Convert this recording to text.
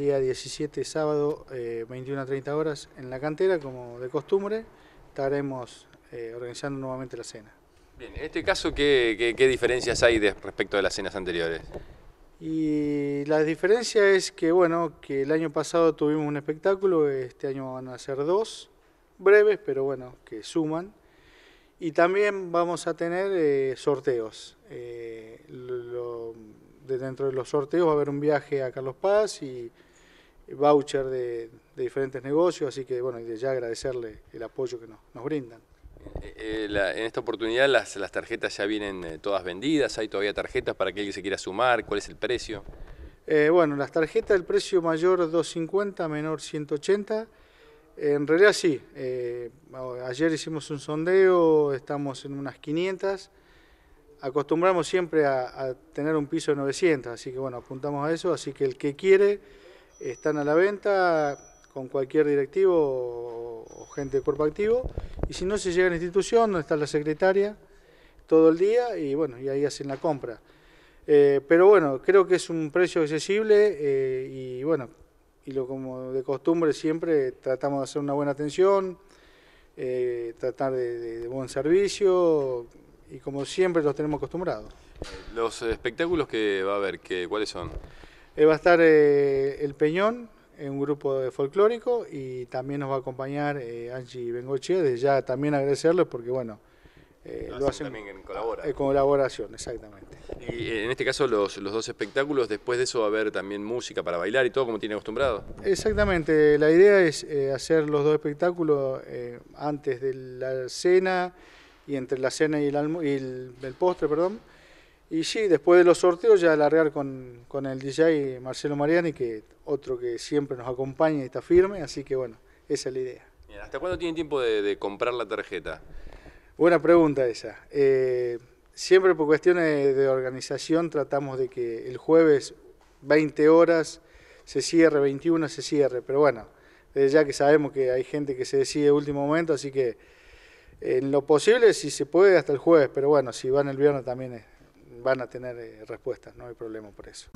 día 17, sábado, eh, 21 a 30 horas en la cantera, como de costumbre, estaremos eh, organizando nuevamente la cena. Bien, en este caso, ¿qué, qué, diferencias hay respecto de las cenas anteriores? Y la diferencia es que, bueno, que el año pasado tuvimos un espectáculo, este año van a ser dos, breves, pero bueno, que suman. Y también vamos a tener eh, sorteos. Eh, de dentro de los sorteos va a haber un viaje a Carlos Paz y voucher de, diferentes negocios, así que bueno, ya agradecerle el apoyo que nos, brindan. Eh, eh, en esta oportunidad las, tarjetas ya vienen eh, todas vendidas, hay todavía tarjetas para aquel que se quiera sumar, ¿cuál es el precio? bueno, las tarjetas el precio mayor 250, menor 180, en realidad sí, ayer hicimos un sondeo, estamos en unas 500, acostumbramos siempre a, a tener un piso de 900, así que bueno, apuntamos a eso, así que el que quiere están a la venta con cualquier directivo o gente de cuerpo activo. Y si no, se llega a la institución, donde está la secretaria todo el día y bueno, y ahí hacen la compra. Eh, pero bueno, creo que es un precio accesible eh, y bueno, y lo como de costumbre siempre tratamos de hacer una buena atención, eh, tratar de, buen servicio y como siempre los tenemos acostumbrados. Los espectáculos que va a haber, que, ¿cuáles son? Eh, va a estar eh, El Peñón, en un grupo de folclórico, y también nos va a acompañar eh, Angie Bengoche, desde ya también agradecerles porque, bueno, lo, hacen en colaboración. exactamente. Y en este caso los, los, dos espectáculos, después de eso va a haber también música para bailar y todo como tiene acostumbrado. Exactamente, la idea es hacer los dos espectáculos antes de la cena y entre la cena y el, el postre, perdón. Y sí, después de los sorteos ya alargar con, el DJ Marcelo Mariani, que otro que siempre nos acompaña y está firme, así que bueno, esa es la idea. ¿Hasta cuándo tienen tiempo de, comprar la tarjeta? Buena pregunta esa. Eh, siempre por cuestiones de organización tratamos de que el jueves 20 horas se cierre, 21 se cierre, pero bueno, desde eh, ya que sabemos que hay gente que se decide último momento, así que eh, en lo posible, si se puede, hasta el jueves, pero bueno, si van el viernes también es van a tener eh, respuestas, no hay problema por eso.